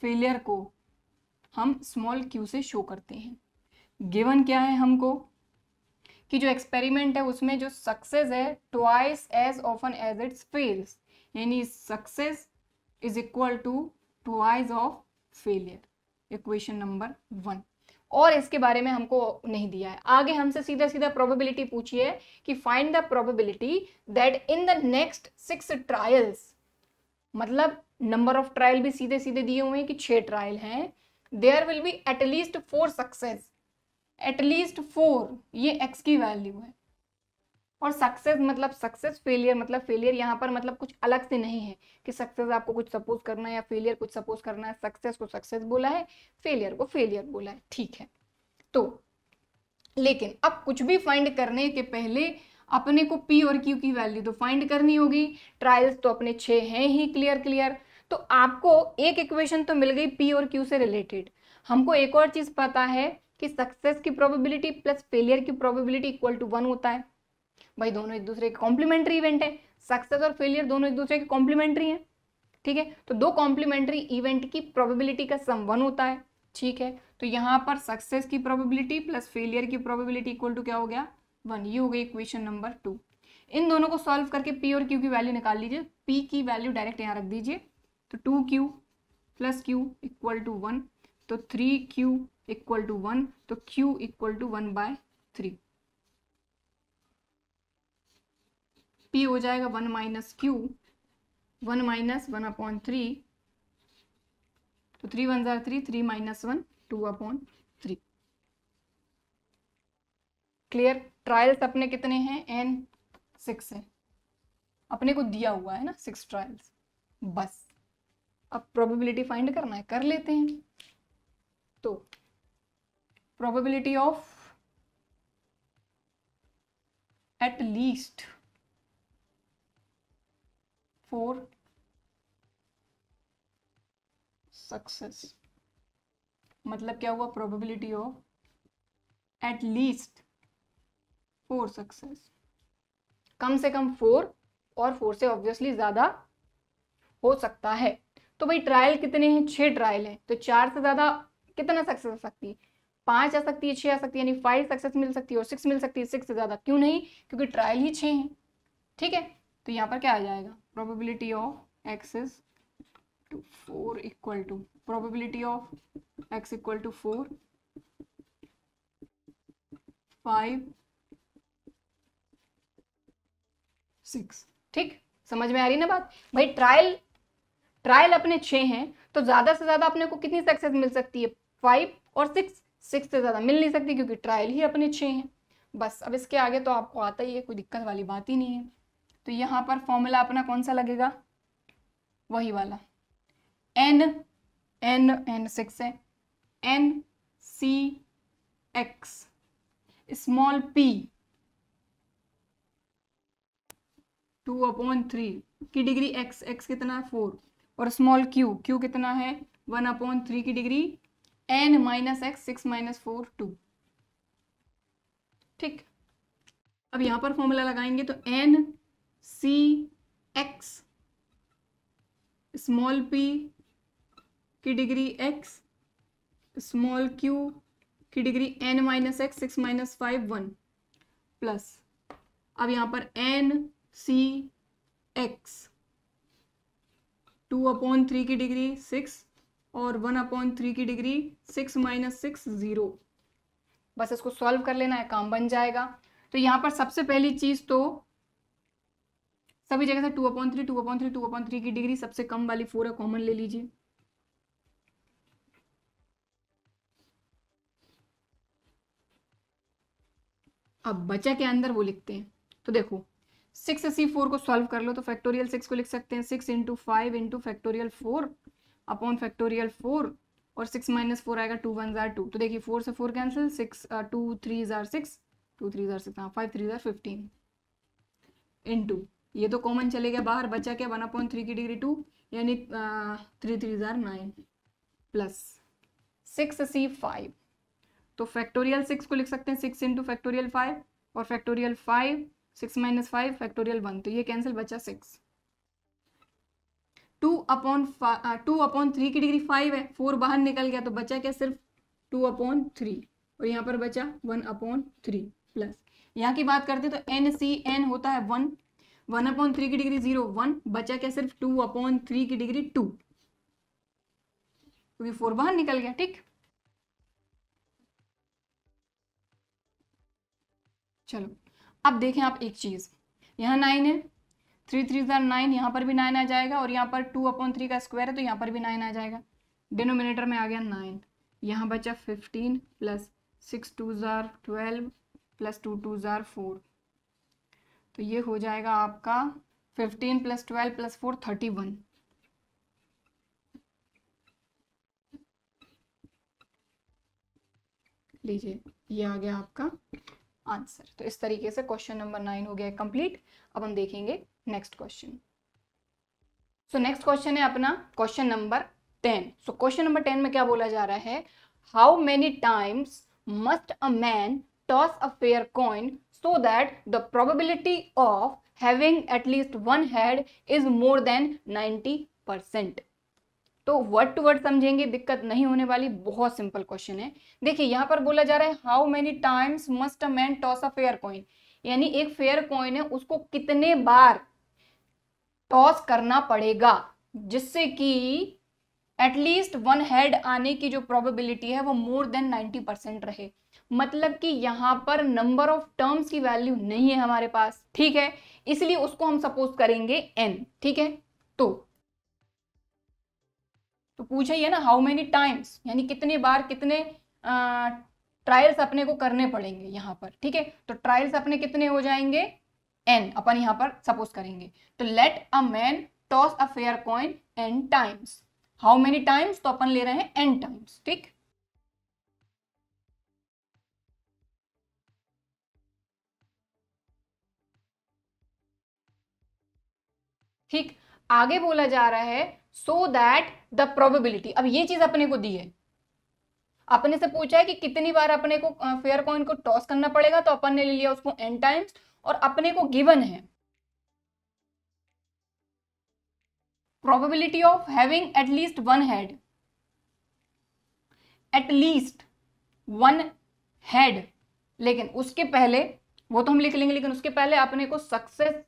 Speaker 1: फेलियर को हम स्मॉल क्यू से शो करते हैं गिवन क्या है हमको कि जो एक्सपेरिमेंट है उसमें जो सक्सेस है twice as often as it's fails यानी success is equal to twice of failure equation number one और इसके बारे में हमको नहीं दिया है आगे हमसे सीधा सीधा प्रोबेबिलिटी है कि find the probability that in the next six trials मतलब नंबर ऑफ ट्रायल भी सीधे सीधे दिए हुए हैं कि छह ट्रायल हैं there will be at least four success at least four ये एक्स की वैल्यू है और सक्सेस मतलब सक्सेस फेलियर मतलब फेलियर यहाँ पर मतलब कुछ अलग से नहीं है कि सक्सेस आपको कुछ सपोज करना है या फेलियर कुछ सपोज करना है सक्सेस को सक्सेस बोला है फेलियर को फेलियर बोला है ठीक है तो लेकिन अब कुछ भी फाइंड करने के पहले अपने को पी और क्यू की वैल्यू तो फाइंड करनी होगी ट्रायल्स तो अपने छः हैं ही क्लियर क्लियर तो आपको एक इक्वेशन तो मिल गई पी और क्यू से रिलेटेड हमको एक और चीज़ पता है कि सक्सेस की प्रोबेबिलिटी प्लस फेलियर की प्रोबेबिलिटी इक्वल टू वन होता है भाई दोनों एक दूसरे के कॉम्प्लीमेंट्री इवेंट है सक्सेस और फेलियर दोनों एक दूसरे के कॉम्प्लीमेंट्री हैं ठीक है तो दो कॉम्प्लीमेंट्री इवेंट की प्रोबेबिलिटी का वन होता है ठीक है तो यहाँ पर सक्सेस की प्रोबेबिलिटी प्लस फेलियर की प्रोबेबिलिटी इक्वल टू क्या हो गया वन ये हो गई क्वेश्चन नंबर टू इन दोनों को सॉल्व करके पी और क्यू की वैल्यू निकाल लीजिए पी की वैल्यू डायरेक्ट यहाँ रख दीजिए तो two q plus q equal to one तो three q equal to one तो q equal to one by three p हो जाएगा one minus q one minus one upon three तो थ्री वन ज़ार three three minus one two upon three clear trials अपने कितने हैं N six है अपने को दिया हुआ है ना सिक्स ट्रायल्स बस अब प्रोबेबिलिटी फाइंड करना है कर लेते हैं तो probability of at least four success मतलब क्या हुआ probability of at least four success कम से कम फोर और फोर से ऑब्वियसली ज़्यादा हो सकता है तो भाई ट्रायल कितने हैं छह ट्रायल हैं तो चार से ज़्यादा कितना सक्सेस हो सकती है पांच आ सकती है छह आ सकती है यानी फाइव सक्सेस मिल सकती है और सिक्स मिल सकती है सिक्स से ज़्यादा क्यों नहीं क्योंकि ट्रायल ही छह हैं ठीक है तो यहां पर क्या आ जाएगा probability of x is to 4 equal to probability of x equal to 4 5 6 ठीक समझ में आ रही ना बात भाई ट्रायल ट्रायल अपने छः हैं तो ज़्यादा से ज़्यादा अपने को कितनी सक्सेस मिल सकती है फाइव और सिक्स सिक्स से ज़्यादा मिल नहीं सकती क्योंकि ट्रायल ही अपने छः हैं बस अब इसके आगे तो आपको आता ही है कोई दिक्कत वाली बात ही नहीं है तो यहाँ पर फॉर्मूला अपना कौन सा लगेगा वही वाला एन एन एन सिक्स है N C x small p two upon three की डिग्री एक्स एक्स कितना है फोर और स्मॉल क्यू क्यू कितना है वन अपॉन थ्री की degree N minus x six minus four two ठीक अब यहां पर फॉर्मूला लगाएंगे तो एन सी एक्स स्मॉल पी की डिग्री एक्स स्मॉल क्यू की degree N minus x six minus five one plus अब यहाँ पर एन सी एक्स टू अपॉन थ्री की डिग्री सिक्स और वन अपॉन थ्री की degree six minus six zero बस इसको सॉल्व कर लेना है काम बन जाएगा तो यहाँ पर सबसे पहली चीज़ तो सभी जगह से two upon three two upon three two upon three की डिग्री सबसे कम वाली फोर है कॉमन ले लीजिए अब बचा के अंदर वो लिखते हैं तो देखो सिक्स सी फोर को सॉल्व कर लो तो फैक्टोरियल सिक्स को लिख सकते हैं six into five into factorial four upon factorial four और सिक्स माइनस फोर आएगा टू वन जार टू तो देखिए फोर से फोर कैंसिल सिक्स टू थ्री जार सिक्स टू थ्री जार सिक्स फाइव थ्री जार फिफ्टीन इंटू ये तो कॉमन चले गया बाहर बचा क्या वन अपॉइंट थ्री की डिग्री टू यानी थ्री थ्री ज़ार nine plus six c five तो फैक्टोरियल सिक्स को लिख सकते हैं सिक्स इंटू फैक्टोरियल फाइव और factorial five six minus five factorial one तो ये कैंसिल बचा six two upon two upon three की डिग्री फाइव है फोर बाहर निकल गया तो बचा क्या सिर्फ टू अपॉन थ्री और यहाँ पर बचा वन अपॉन थ्री प्लस यहाँ की बात करते हैं तो एन सी एन होता है वन वन अपॉन थ्री की डिग्री जीरो वन बचा क्या सिर्फ टू अपॉन थ्री की डिग्री टू क्योंकि फोर बाहर निकल गया ठीक चलो अब देखें आप एक चीज यहाँ नाइन है थ्री थ्री जार नाइन यहाँ पर भी नाइन आ जाएगा और यहाँ पर टू अपॉन थ्री का स्क्वायर है तो यहां पर भी नाइन आ जाएगा डिनोमिनेटर में आ गया नाइन यहाँ बचा फिफ्टीन प्लस सिक्स टू ज़ार ट्वेल्व प्लस टू टू ज़ार फोर तो ये हो जाएगा आपका fifteen plus twelve plus four thirty one लीजिए ये आ गया आपका आंसर तो इस तरीके से क्वेश्चन नंबर नाइन हो गया कंप्लीट अब हम देखेंगे next question so next question है अपना question number ten so question number ten में क्या बोला जा रहा है how many times must a man toss a fair coin so that the probability of having at least one head is more than 90 percent तो word to word समझेंगे दिक्कत नहीं होने वाली बहुत सिंपल क्वेश्चन है देखिए यहाँ पर बोला जा रहा है how many times must a man toss a fair coin यानी एक फेयर कॉइन है उसको कितने बार टॉस करना पड़ेगा जिससे कि एटलीस्ट वन हेड आने की जो प्रोबेबिलिटी है वो मोर देन नाइनटी परसेंट रहे मतलब कि यहाँ पर नंबर ऑफ टर्म्स की वैल्यू नहीं है हमारे पास ठीक है इसलिए उसको हम सपोज करेंगे एन ठीक है तो तो पूछा ही है ना हाउ मेनी टाइम्स यानी कितने बार कितने ट्रायल्स अपने को करने पड़ेंगे यहाँ पर ठीक है तो ट्रायल्स अपने कितने हो जाएंगे एन अपन यहाँ पर सपोज करेंगे तो let a man toss a fair coin n times how many times तो अपन ले रहे हैं एन टाइम्स ठीक ठीक आगे बोला जा रहा है सो दैट द प्रोबेबिलिटी अब ये चीज अपने को दी है अपने से पूछा है कि कितनी बार अपने को फेयर कॉइन को टॉस करना पड़ेगा तो अपन ने ले लिया उसको एन टाइम्स और अपने को गिवन है probability of having at least one head at least one head लेकिन उसके पहले वो तो हम लिख लेंगे लेकिन उसके पहले अपने को सक्सेस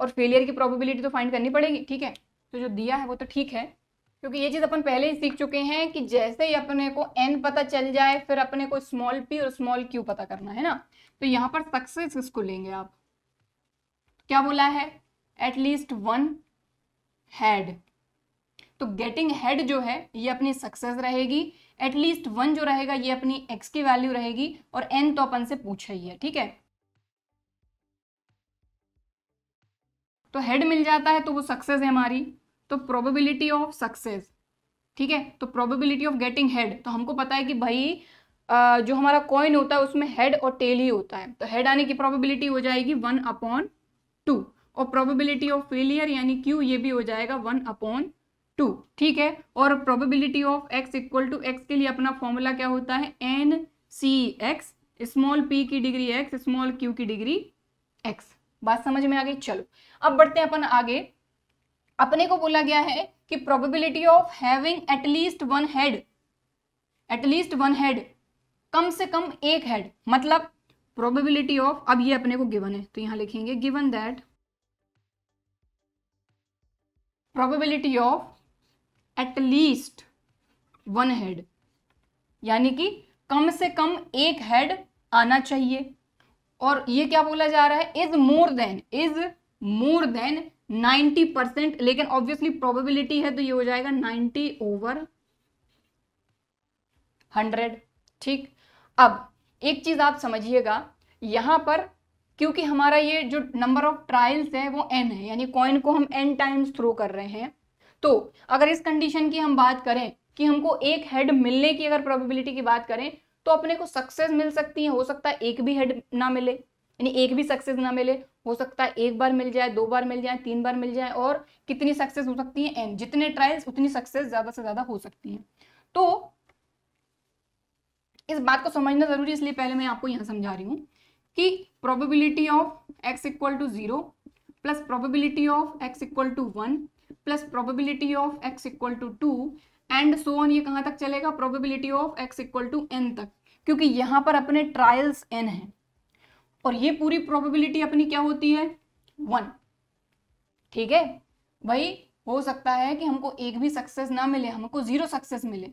Speaker 1: और फेलियर की प्रॉबिलिटी तो फाइंड करनी पड़ेगी ठीक है तो जो दिया है वो तो ठीक है क्योंकि ये चीज़ अपन पहले ही सीख चुके हैं कि जैसे ही अपने को एन पता चल जाए फिर अपने को स्मॉल पी और स्मॉल क्यू पता करना है ना तो यहाँ पर सक्सेस इसको लेंगे आप क्या बोला है एटलीस्ट वन हैड तो गेटिंग हेड जो है ये अपनी सक्सेस रहेगी एटलीस्ट वन जो रहेगा ये अपनी एक्स की वैल्यू रहेगी और एन तो अपन से पूछा ही है ठीक है तो हेड मिल जाता है तो वो सक्सेस है हमारी तो प्रोबेबिलिटी ऑफ सक्सेस ठीक है तो प्रोबेबिलिटी ऑफ गेटिंग हेड तो हमको पता है कि भाई जो हमारा कॉइन होता है उसमें हेड और टेल ही होता है तो हेड आने की प्रोबेबिलिटी हो जाएगी वन अपॉन टू और प्रोबेबिलिटी ऑफ फेलियर यानी क्यू ये भी हो जाएगा वन अपॉन टू ठीक है और probability of x equal to x के लिए अपना फॉर्मूला क्या होता है N C x small P की डिग्री एक्स स्मॉल क्यू की डिग्री एक्स बात समझ में आ गई चलो अब बढ़ते हैं अपन आगे अपने को बोला गया है कि probability of having at least one head at least one head कम से कम एक हेड मतलब प्रोबेबिलिटी ऑफ अब ये अपने को गिवन है तो यहां लिखेंगे given that probability of at least one head यानी कि कम से कम एक हेड आना चाहिए और ये क्या बोला जा रहा है is more than is more than 90 percent लेकिन ऑब्वियसली प्रोबेबिलिटी है तो ये हो जाएगा 90 ओवर 100 ठीक अब एक चीज आप समझिएगा यहां पर क्योंकि हमारा ये जो नंबर ऑफ ट्रायल्स है वो एन है यानी कॉइन को हम एन टाइम्स थ्रो कर रहे हैं तो अगर इस कंडीशन की हम बात करें कि हमको एक हेड मिलने की अगर प्रोबेबिलिटी की बात करें तो अपने को सक्सेस मिल सकती है हो सकता है एक भी हेड ना मिले यानी एक भी सक्सेस ना मिले हो सकता है एक बार मिल जाए दो बार मिल जाए तीन बार मिल जाए और कितनी सक्सेस हो सकती है एन जितने ट्रायल्स उतनी सक्सेस ज़्यादा से ज़्यादा हो सकती है तो इस बात को समझना ज़रूरी इसलिए पहले मैं आपको यहां समझा रही हूं कि probability of x equal to zero plus probability of x equal to one plus probability of x equal to two and so on ये कहां तक चलेगा probability of x equal to n तक क्योंकि यहां पर अपने ट्रायल्स एन है और ये पूरी प्रोबेबिलिटी अपनी क्या होती है वन ठीक है भाई हो सकता है कि हमको एक भी सक्सेस ना मिले हमको जीरो सक्सेस मिले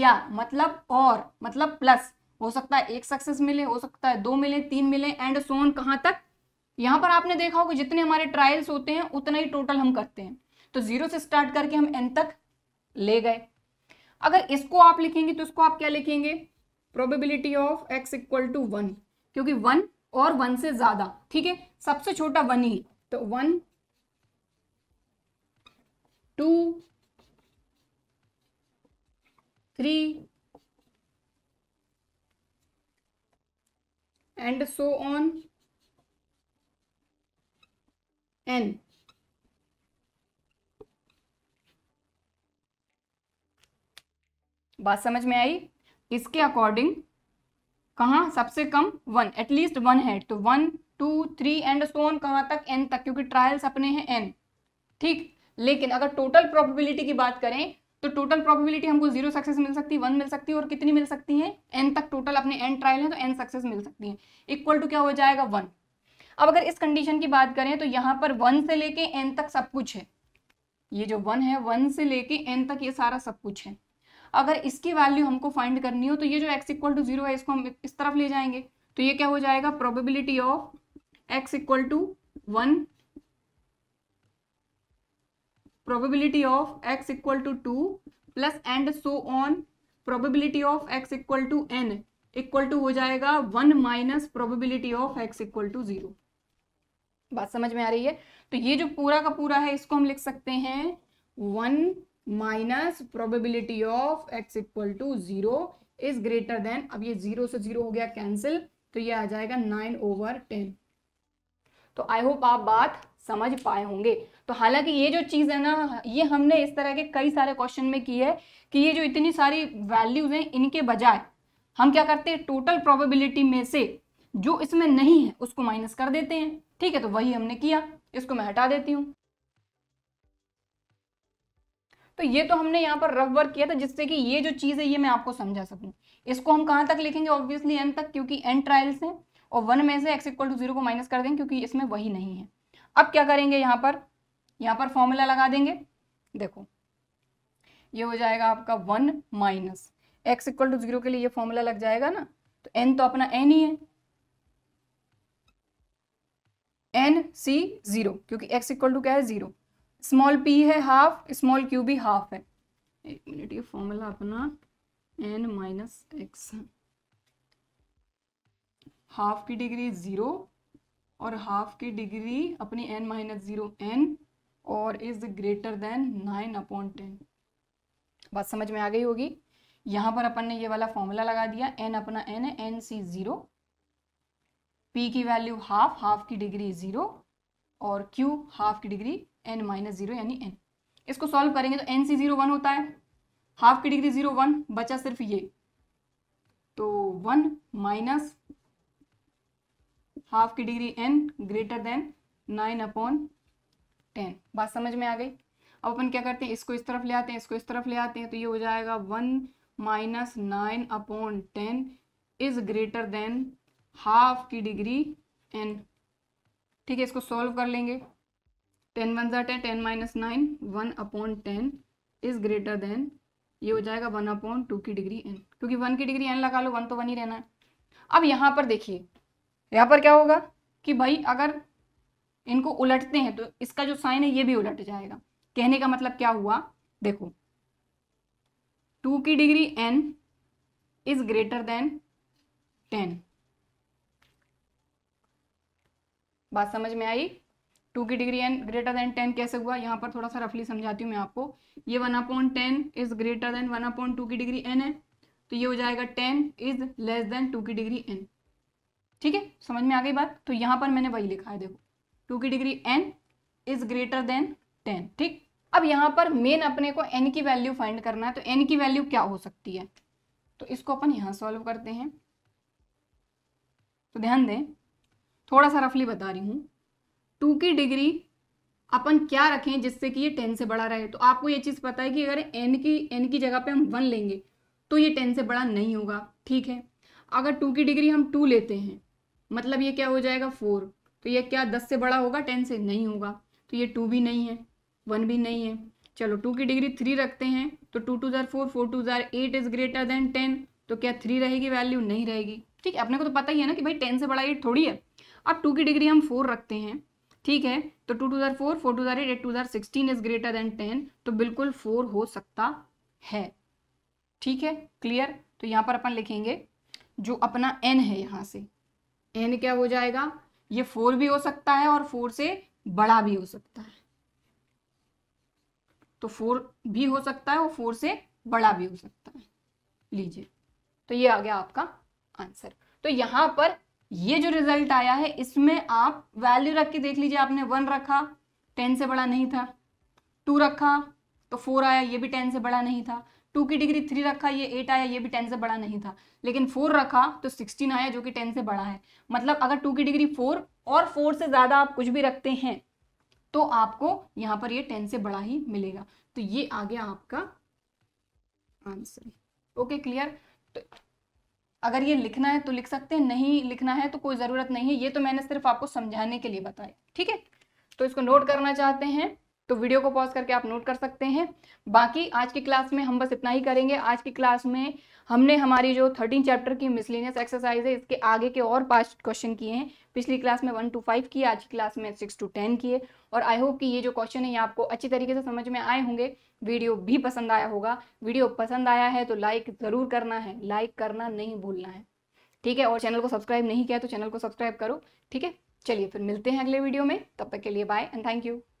Speaker 1: या मतलब और मतलब प्लस हो सकता है एक सक्सेस मिले हो सकता है दो मिले तीन मिले एंड सोन कहां तक यहां पर आपने देखा होगा जितने हमारे ट्रायल्स होते हैं उतना ही टोटल हम करते हैं तो जीरो से स्टार्ट करके हम एन तक ले गए अगर इसको आप लिखेंगे तो इसको आप क्या लिखेंगे probability of x equal to one क्योंकि वन और वन से ज्यादा ठीक है सबसे छोटा वन ही तो one two three and so on n बात समझ में आई इसके अकॉर्डिंग कहाँ सबसे कम वन एटलीस्ट वन है तो one two three and so on कहाँ तक एन तक क्योंकि ट्रायल्स अपने हैं एन ठीक लेकिन अगर टोटल प्रोबेबिलिटी की बात करें तो टोटल प्रोबेबिलिटी हमको जीरो सक्सेस मिल सकती है वन मिल सकती है और कितनी मिल सकती है एन तक टोटल अपने एन ट्रायल है तो एन सक्सेस मिल सकती है इक्वल टू क्या हो जाएगा वन अब अगर इस कंडीशन की बात करें तो यहाँ पर वन से लेके एन तक सब कुछ है ये जो वन है वन से लेके एन तक ये सारा सब कुछ है अगर इसकी वैल्यू हमको फाइंड करनी हो तो ये जो एक्स इक्वल टू जीरो है इसको हम इस तरफ ले जाएंगे तो ये क्या हो जाएगा probability of x equal to one probability of x equal to two plus and so on probability of x equal to n equal to हो जाएगा one minus probability of x equal to zero बात समझ में आ रही है तो ये जो पूरा का पूरा है इसको हम लिख सकते हैं one minus probability of x equal to zero is greater than अब ये जीरो से जीरो हो गया कैंसिल तो ये आ जाएगा नाइन ओवर टेन तो आई होप आप बात समझ पाए होंगे तो हालांकि ये जो चीज़ है ना ये हमने इस तरह के कई सारे क्वेश्चन में की है कि ये जो इतनी सारी वैल्यूज हैं इनके बजाय हम क्या करते हैं टोटल प्रोबेबिलिटी में से जो इसमें नहीं है उसको माइनस कर देते हैं ठीक है तो वही हमने किया इसको मैं हटा देती हूँ तो ये तो हमने यहाँ पर रफ वर्क किया था जिससे कि ये जो चीज़ है ये मैं आपको समझा सकूँ इसको हम कहाँ तक लिखेंगे ऑब्वियसली एन तक क्योंकि एन ट्रायल्स हैं और वन में से एक्स इक्वल टू जीरो को माइनस कर देंगे क्योंकि इसमें वही नहीं है अब क्या करेंगे यहाँ पर यहाँ पर फॉर्मूला लगा देंगे देखो ये हो जाएगा आपका one minus x equal to zero के लिए ये फॉर्मूला लग जाएगा ना तो एन तो अपना एन ही है एन सी जीरो क्योंकि एक्स इक्वल टू क्या है जीरो स्मॉल पी है हाफ स्मॉल क्यू भी हाफ है एक मिनट ये फॉर्मूला अपना एन माइनस एक्स हाफ की डिग्री ज़ीरो और हाफ की डिग्री अपनी एन माइनस ज़ीरो एन और is greater than nine upon ten बात समझ में आ गई होगी यहाँ पर अपन ने ये वाला फॉर्मूला लगा दिया एन अपना एन है एन सी ज़ीरो पी की वैल्यू हाफ हाफ की डिग्री ज़ीरो और क्यू हाफ की डिग्री एन माइनस जीरो यानी एन इसको सॉल्व करेंगे तो एन सी जीरो वन होता है हाफ की डिग्री जीरो वन बचा सिर्फ ये तो वन माइनस हाफ की degree n greater than nine upon ten बात समझ में आ गई अब अपन क्या करते हैं इसको इस तरफ ले आते हैं इसको इस तरफ ले आते हैं तो ये हो जाएगा one minus nine upon ten is greater than half की डिग्री एन ठीक है इसको सॉल्व कर लेंगे टेन वन जट ten ten minus nine one upon ten is greater than ये हो जाएगा वन अपॉन टू की डिग्री एन क्योंकि वन की डिग्री एन लगा लो वन तो वन ही रहना है अब यहाँ पर देखिए यहाँ पर क्या होगा कि भाई अगर इनको उलटते हैं तो इसका जो साइन है ये भी उलट जाएगा कहने का मतलब क्या हुआ देखो टू की degree n is greater than ten बात समझ में आई टू की degree n greater than ten कैसे हुआ यहाँ पर थोड़ा सा रफली समझाती हूँ मैं आपको ये one upon ten is greater than one upon two की डिग्री एन है तो ये हो जाएगा ten is less than two की डिग्री एन ठीक है समझ में आ गई बात तो यहाँ पर मैंने वही लिखा है देखो टू की degree n is greater than ten ठीक अब यहाँ पर मेन अपने को एन की वैल्यू फाइंड करना है तो एन की वैल्यू क्या हो सकती है तो इसको अपन यहाँ सॉल्व करते हैं तो ध्यान दें थोड़ा सा रफली बता रही हूँ टू की डिग्री अपन क्या रखें जिससे कि ये टेन से बड़ा रहे तो आपको ये चीज़ पता है कि अगर एन की एन की जगह पे हम वन लेंगे तो ये टेन से बड़ा नहीं होगा ठीक है अगर टू की डिग्री हम टू लेते हैं मतलब ये क्या हो जाएगा फोर तो ये क्या दस से बड़ा होगा टेन से नहीं होगा तो ये टू भी नहीं है वन भी नहीं है चलो टू की डिग्री थ्री रखते हैं तो टू टू ज़ार फोर फोर टू ज़ार eight is greater than ten तो क्या थ्री रहेगी वैल्यू नहीं रहेगी ठीक है अपने को तो पता ही है ना कि भाई टेन से बड़ा एट थोड़ी है अब टू की डिग्री हम फोर रखते हैं ठीक है तो टू टू ज़ार फोर फोर टू ज़ार एट एट टू ज़ार sixteen is greater than ten तो बिल्कुल फोर हो सकता है ठीक है क्लियर तो यहां पर अपन लिखेंगे जो अपना एन है यहाँ से एन क्या हो जाएगा ये फोर भी हो सकता है और फोर से बड़ा भी हो सकता है तो फोर भी हो सकता है और फोर से बड़ा भी हो सकता है लीजिए तो ये आ गया आपका आंसर तो यहाँ पर ये जो रिजल्ट आया है इसमें आप वैल्यू रख के देख लीजिए आपने वन रखा टेन से बड़ा नहीं था टू रखा तो फोर आया ये भी टेन से बड़ा नहीं था टू की डिग्री थ्री रखा ये एट आया ये भी टेन से बड़ा नहीं था लेकिन फोर रखा तो सिक्सटीन आया जो कि टेन से बड़ा है मतलब अगर टू की डिग्री फोर और फोर से ज़्यादा आप कुछ भी रखते हैं तो आपको यहां पर ये टेन से बड़ा ही मिलेगा तो ये आ गया आपका आंसर ओके क्लियर तो अगर ये लिखना है तो लिख सकते हैं नहीं लिखना है तो कोई ज़रूरत नहीं है ये तो मैंने सिर्फ आपको समझाने के लिए बताया ठीक है तो इसको नोट करना चाहते हैं तो वीडियो को पॉज करके आप नोट कर सकते हैं बाकी आज की क्लास में हम बस इतना ही करेंगे आज की क्लास में हमने हमारी जो थर्टीन चैप्टर की मिसलिनियस एक्सरसाइज है इसके आगे के और पांच क्वेश्चन किए हैं पिछली क्लास में वन टू फाइव किए आज की क्लास में सिक्स टू टेन किए और आई होप कि ये जो क्वेश्चन है ये आपको अच्छी तरीके से समझ में आए होंगे वीडियो भी पसंद आया होगा वीडियो पसंद आया है तो लाइक ज़रूर करना है लाइक करना नहीं भूलना है ठीक है और चैनल को सब्सक्राइब नहीं किया तो चैनल को सब्सक्राइब करो ठीक है चलिए फिर मिलते हैं अगले वीडियो में तब तक के लिए बाय एंड थैंक यू